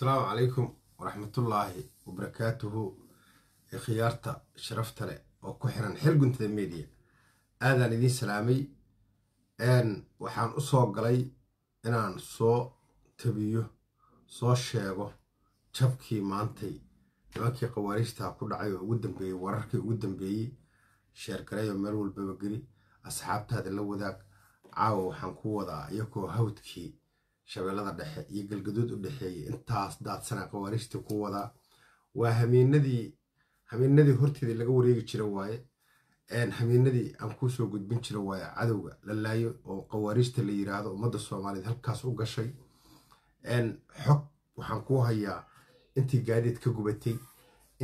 asalaamu calaykum waraxmatullaahi wabarakaatuhu ikhyaarta sharafta leh oo ku xiran xer guntada mediya aadaan idiin salaamay waxaan u soo galay inaan soo tabiyo soo sheego jabkii maantay nimankii khawaariijtaa ku dhacay oo ugu dambeeyey wararkii ugu dambeeyey sheergareeyoo meel walbaba geli asxaabtaada la wadaag caawa waxaan ku wadaa iyagoo hawdkii shabeellada dhexe iyo galgaduud u dhexeeyey intaas daadsanaa khawaariijtii ku wadaa waa hameenadii hameenadii horteedii laga wareegi jira waaye hamiinadii aan kuu soo gudbin jira waaye cadowga la laayo oo khawaariijta la yiraahdo ummadda soomaaliyeed halkaas u gashay xog waxaan kuu hayaa intii gaadiid ka gubatay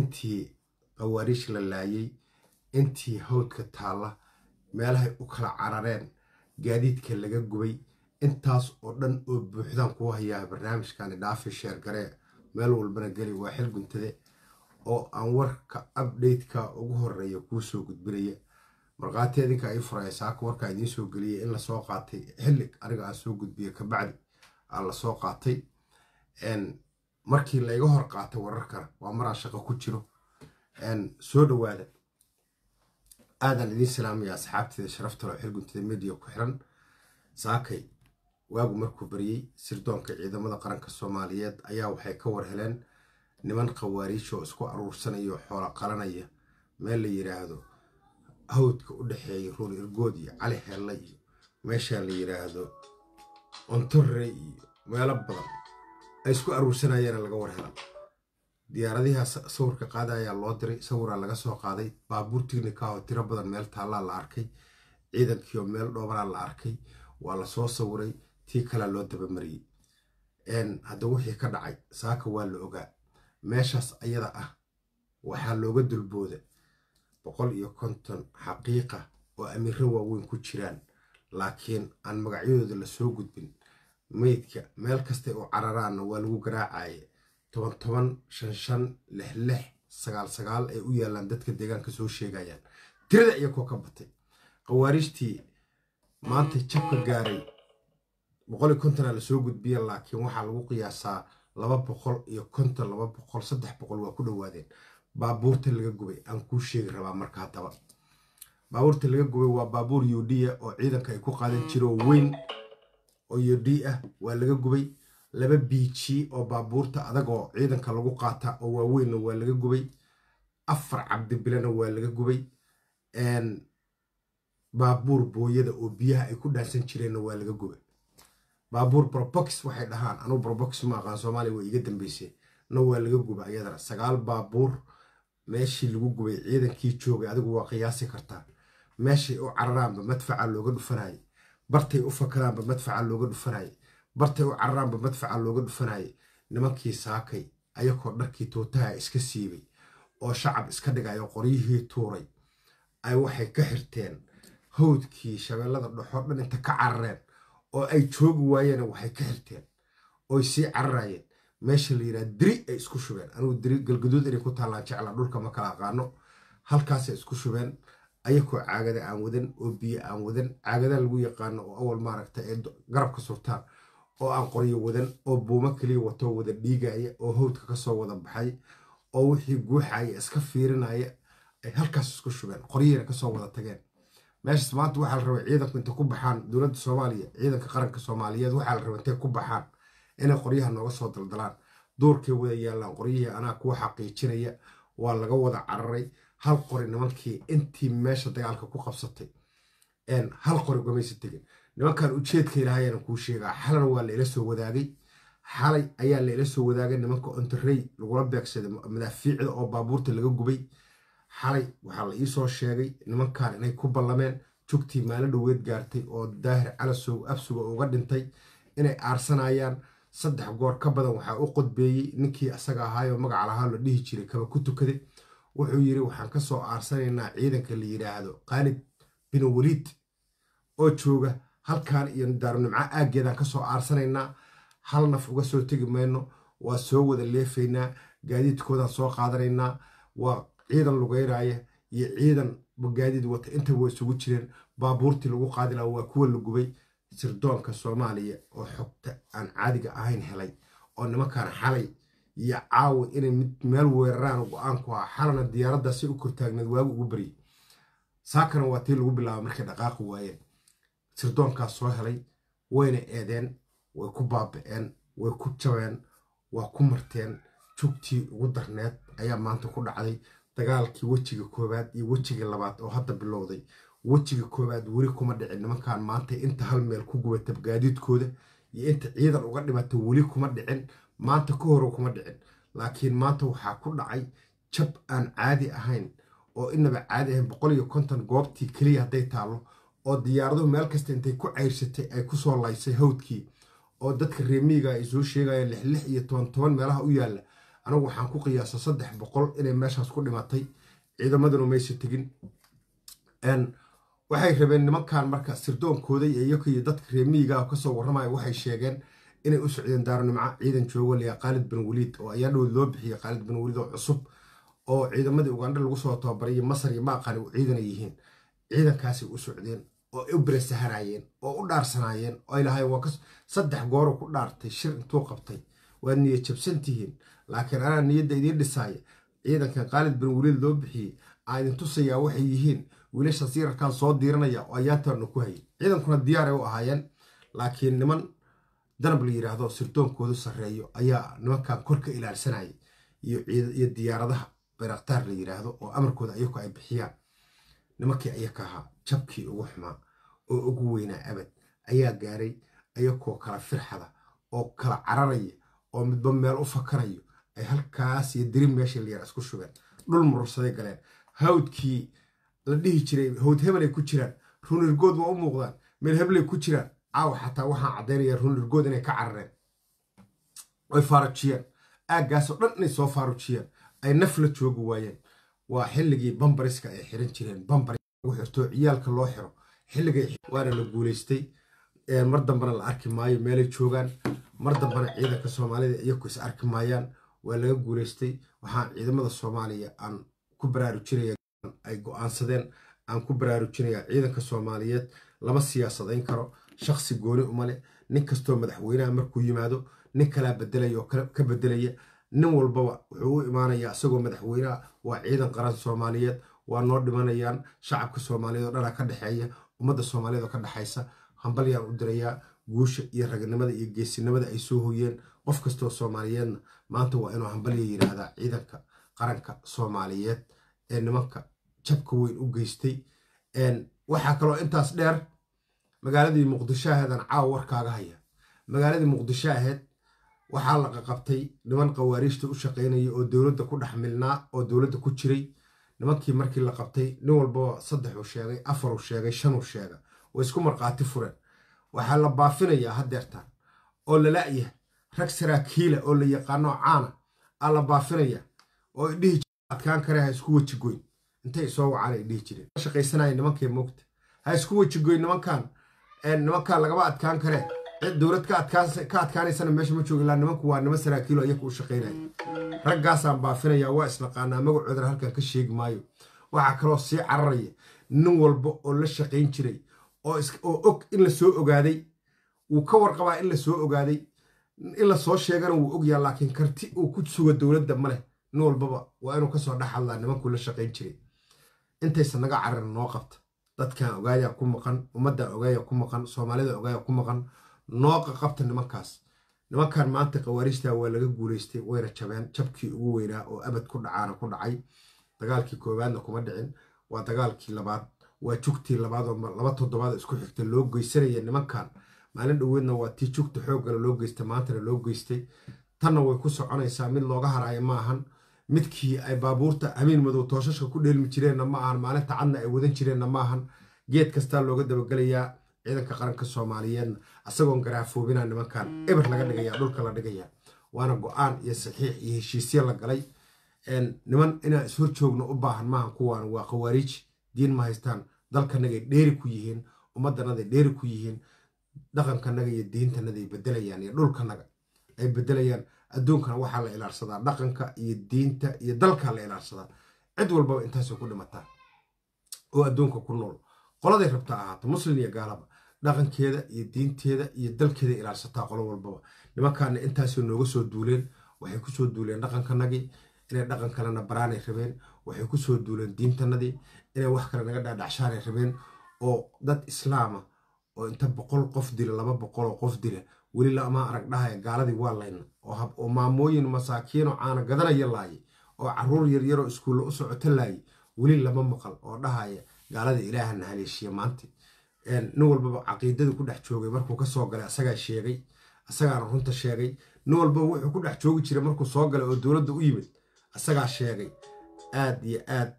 intii khawaariij la laayay intii hawdka taalla meelahay u kala carareen gaadiidka laga gubay intaas oo dhan oo buuxdan kuu hayaa barnaamijkani dhaafi garee meel walbana geli waa xil guntade oo aan warka updateka ugu horeeya kuu soo gudbinaya markhaati idinka ay furaya saaka warkaa idiin soo geliyay in lasoo qaatay xilli aniga aan soo gudbiya kabacdi aan lasoo qaatay markii layga hor qaatay wararkan waa maraa shaqo ku jiro soo dhawaada aadaan idiin salaamaya asxaabteeda sharaftalo xilguntada mediya ku xiran saakay waagu markuu baryey sirdoonka ciidamada qaranka soomaaliyeed ayaa waxay ka war heleen niman khawaariij oo isku aruursanaya oo xoolo qalanaya meel la yiraahdo hawdka u dhexeeya ruul irgood iyo cali helle iyo meeshaa la yiraahdo ontore iyo meelo badan ay isku aruursanayeena laga war hela diyaaradihaa sawirka ayaa loo diray sawiraa laga soo qaaday baabuur tignikaaho tiro badan meel taallaa la arkay ciidankiioo meel dhoobanaa la arkay waa la soo sawiray tii kalea loo dabamariyey hadda wixii ka dhacay saaka waa la ogaa meeshaas ayada ah waxaa looga dulbooda boqol iyo konton xaqiiqa oo amiiro waaweyn ku jiraan laakiin aan magacyadooda lasoo gudbin meydka meel kasta oo cararaanna waa lagu garaacaye toban toban shan shan lix lix sagaal sagaal ay u yaalaan dadka deegaanka soo sheegayaan tirada iyo koo ka batay khawaarijtii maanta jabka gaaray boqol iyo kontonaa lasoo gudbiya laakiin waxaa lagu qiyaasaa laba boqol iyo konton laba boqol saddex boqol waa ku dhowaadeen baabuurta laga gubay aan kuu sheegi rabaa marka haddaba baabuurta laga gubay waa baabuur yuudhiya ah oo ciidanka ay ku qaadan jiro weyn oo yuudhi ah waa laga gubay laba biiji oo baabuurta adagoo ciidanka lagu qaata oo waaweynna waa laga gubay afar cabdibilena waa laga gubay baabuur booyada oo biyaha ay ku dhaansan jireenna waa laga gubay baabuur brobox waxay dhahaan anuu brobox ma aqaan soomaaliya waa iga dambeysay na waa laga guba ayadana sagaal baabuur meeshii lagu gubay ciidankii joogay adigu waa qiyaasi kartaa meeshay u cararaanba madfaca looga dhufanayay bartay u fakaraanba madfaca looga dhufanayay bartay u cararaanba madfaca looga dhufanayay nimankii saakay ayakoo dharkii tuutaha iska siibay oo shacab iska dhigayo qoryihii tuuray ay waxay ka xirteen hawdkii shabeellada dhexoo dhan inta ka carareen oo ay joogi waayeen waxay ka xirteen oy sii cararaayeen meesha la yidhaha diri ay isku shubeen anugu diri galgaduud inay ku taallaan jecla dhulka ma kala aqaano halkaasay isku shubeen ayakoo caagada aan wadan oo biyo aan wadan caagada lagu yaqaano oo awal maaragta ee garabka surtaan oo aan qoryo wadan oo buumo kaliya wato wada dhiigaya oo howdka kasoo wada baxay oo wixii guuxaya iska fiirinaya ay halkaas isku shubeen qoryihina kasoo wada tageen meeshaas maanta waxaa la rabay ciidanku intay ku baxaan dowladda soomaaliya ciidanka qaranka soomaaliyeed waxaa la rabay intay ku baxaan inay qoryaha nooga soo daldalaan doorkay wada yaallaan qoryihii anaa kuwa xaqiijinaya waa laga wada cararay hal qori nimankii intii meesha dagaalka ku qabsatay hal qori gumaysa tegin nimankan ujeedka ilaahayana kuu sheegaa xalan waa layla soo wadaagay xalay ayaa laila soo wadaagay nimanka ontarey lagula beegsaday madaafiicda oo baabuurta laga gubay xalay waxaa la iisoo sheegay nimankan inay ku ballameen jugtii maalo dhoweed gaartay oo daahir calasow absuga uga dhintay inay aarsanayaan saddex goor ka badan waxaa u qodbeeyey ninkii isaga ahaayoo magaca lahaa la dhihi jiray kaba ku tukaday wuxuu yiri waxaan ka soo aarsanaynaa ciidanka la yidhaahdo qaalib bin waliid oo jooga halkan iyo daarunimco aaggeedaan kasoo aarsanaynaa hal naf uga soo tegi mayno waa soo wada leefaynaa gaadiidkoodan soo qaadanaynaa waa ciidan lugeynaya iyo ciidan magaadid wata intaba waa isugu jireen baabuurtii lagu qaadi laha waa kuwa la gubay sirdoonka soomaaliya oo xogta aan caadiga ahayn helay oo nimankaan xalay iyo caawa inay mid meel weeraraan go-aanku aha xalana diyaaraddaasay u kortaagneed waagu ugu baryay saakana waa tii lagu bilaaba markay dhaqaaqi waayeen sirdoonkaas soo helay wayna eedeen way ku baaba'een way ku jabeen waa ku marteen jugtii ugu darneed ayaa maanta ku dhacday dagaalkii wejiga koowaad iyo wejiga labaad oo hadda bilowday wejiga koowaad weli kuma dhicin nimankan maanta inta hal meel ku gubata gaadiidkooda iyo inta ciidan uga dhibata weli kuma dhicin maanta ka hore kuma dhicin laakiin maanta waxaa ku dhacay jab aan caadi ahayn oo inaba caadi ahayn boqol iyo kontan goobtii keliya hadday taallo oo diyaaraduhu meel kasta intay ku cayrsatay ay kusoo laysay hawdkii oo dadka reemiiga ay soo sheegayaan lix iyo toban toban meelaha u yaalla anigu waxaan ku qiyaasa saddex boqol inay meeshaas ku dhimatay ciidamaduna maysa tegin waxay rabeen nimankan marka sirdoonkooday iyo iyaku iyo dadka reemiyiga ah kasoo warramaya waxay sheegeen inay u socdeen daaronimco ciidan joogo layaa ah khaalid bin waliid oo ayaa dhow loo bixiyey khaalid bin waliid oo cusub oo ciidamadii ugandha lagu soo tababaray iyo masar iyo maaqani u ay yihiin ciidankaasay u socdeen oo u beresahanayeen oo u dhaarsanaayeen oo ilahay waa saddex gooro ku dhaartay shir intuu qabtay waad niya jabsantihiin laakiin anaa niyadda idiin dhisaaya ciidanka khaalid bin waliid loo bixiyey aa idin tusayaa waxay yihiin wiilasha yararkaan soo diiranaya oo ayaantaanu ku hayay ciidankuna diyaaray u ahaayeen laakiin niman danab la yidhaahdo sirdoonkoodu sareeyo ayaa nimankan korka ilaalsanayay iyo diyaaradaha bayraktaar la yidhaahdo oo amarkooda iyaku ay bixiyaan nimankii ayaka ahaa jabkii ugu xumaa oo ugu weynaa abad ayaa gaaray ayakoo kala firxada oo kala cararaya oo midba meel u fakarayo ay halkaas iyo dirin meeshii layar isku shubeen dhul murursaday galeen hawdkii la dhihi jiray hawd hebelay ku jiraan runirgood waa u muuqdaan meel hebelay ku jiraan caawa xataa waxaan caddaynaya runirgood inay ka carareen ay faarujiyeen aaggaasoo dhan inay soo faarujiyeen ay naf la joogi waayeen waa xilligii bambariska ay xiran jireen bambargu xirto ciyaalka loo xiro xilligaywaana la guulaystay mar dambena la arki maayo meelay joogaan mar dambena ciidanka soomaalida iyaku is arki maayaan waa laga guuleystay waxaan ciidamada soomaaliya aan ku baraarujinaya ay go-aansadeen aan ku baraarujinaya ciidanka soomaaliyeed lama siyaasadayn karo shaksi gooni uma nin kastoo madaxweynaha markuu yimaado nin kalaa bedelaya oo ka bedelaya nin walbaba wuxuu u imaanayaa isagoo madaxweyneha waa ciidan qaran soomaaliyeed waa noo dhimanayaan shacabka soomaaliyeed oo dhanaa ka dhexeeya ummadda soomaaliyeed oo ka dhexaysa hambalyaan u dirayaa guusha iyo ragnimada iyo geesinimada ay soo hoyeen qof kastoo soomaaliyeedna maanta waa inuu hambalya yidhaahdaa ciidanka qaranka soomaaliyeed ee nimanka jabka weyn u geystay waxaa kaloo intaas dheer magaaladii muqdisho aheedan caawa warkaaga haya magaaladii muqdisho aheed waxaa la qaqabtay niman qawaariijta u shaqaynaya oo dowladda ku dhex milnaa oo dowladda ku jiray nimankii markii la qabtay nin walbaba saddexuu sheegay afaruu sheegay shanuu sheega way isku markaati fureen waxaa la baafinayaa haddeertaan oo la la'yahay rag saraakiila oo la yaqaano caana aa la baafinaya oo idhihi adkaan kare ha isku wejigoyn intay isoo wacaan ay dhihi jireen shaqaysanaya nimankay moogta ha isku wejigoyn nimankan nimankaan lagama adkaan kare cid dowlad ka adkaanaysana meesha ma joogo ilaa nimanku waa niman saraakiilo iyaku u shaqaynaya raggaasaan baafinaya waa isnaqaanaa magacoodana halkan ka sheegi maayo waxaa kaloo sii cararaya nin walba oo la shaqayn jiray oo og in la soo ogaaday wuu ka warqabaa in la soo ogaaday in lasoo sheegana wuu ogyaa laakiin karti uu ku sugo dowladda maleh nin walbaba waa inuu kasoo dhex hadlaa nimankuu la shaqayn jiray intaysa naga cararin noo qabta dadkan ogaaya ku maqan ummadda ogaaya ku maqan soomaalida ogaaya ku maqan nooqa qabta nimankaas nimankan maanta khawaariijta waa laga guulaystay wayna jabeen jabkii ugu weynaa oo abad ku dhacaana ku dhacay dagaalkii koowaadna kuma dhicin waa dagaalkii labaad waa jugtii labaadoo laba toddobaad isku xigta loo geysanaya nimankan maalin dhoweedna waa tii jugta loo geystay maantana loo geystay tanna way ku soconaysaa mid looga haraayo maahan midkii ay baabuurta amiin madow tooshashka ku dheelmi jireenna ma ahan maalinta cadna ay wadan jireenna maahan geed kastaa looga dabagelayaa ciidanka qaranka soomaaliyeedna isagoon garaafoobinaa nimankan eber laga dhigaya dhulka la dhigaya waana go-aan iyo saxiix iyo heshiisya la galay niman inaan is hor joogno u baahan maahan kuwaan waa khawaariij diin ma haystaan dalkanaday dheeri ku yihiin ummaddanaday dheeri ku yihiin dhaqankanaga iyo diintanaga ay bedelayaan iyo dhulkanaga ay bedelayaan adduunkana waxaa la ilaarsadaa dhaqanka iyo diinta iyo dalkaa la ilaarsadaa cid walbaba intaasoo ku dhimataa oo adduunka ku nool qoladay rabta ahaato muslim iyo gaalaba dhaqankeeda iyo diinteeda iyo dalkeeda ilaarsataa qolo walbaba nimankaana intaasoo nooga soo duuleen waxay kusoo duuleen dhaqankanagii inay dhaqan kalena baraanay rabeen waxay kusoo duuleen diintanadii inay wax kale naga dhaadhacshaanay rabeen oo dad islaama oo inta boqol qof dila laba boqol oo qof dila weli lamaa arag dhahaya gaaladii waa layna oo maamooyin masaakiinoo caana gadanaya laayay oo caruur yaryaroo iskuulla u socota laayay weli lama maqal oo dhahaya gaalada ilaahana haleeshiya maanta nin walbaba caqiidadii ku dhex joogay markuu kasoo galay asagaa sheegay asagaana runta sheegay nin walbaba wuxuu ku dhex joogi jiray markuu soo galay oo dowladda u yimid asagaa sheegay aad iyo aad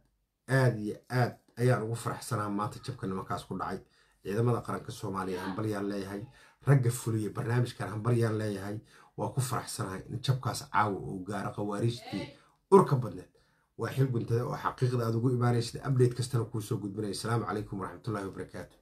aad iyo aad ayaan ugu faraxsanaa maanta jabka nimankaas ku dhacay ciidamada qaranka soomaaliya hambalyaan leeyahay ragga fuliya barnaamijkan hambalyaan leeyahay waa ku faraxsanahay in jabkaas caawa uu gaaro khawaariijtii urka badneed waa xil guntada oo xaqiiqda aad ugu imaanaysid abdate kastana kuusoo gudbinaya asalaamu calaykum waraxmatullahi wabarakaatu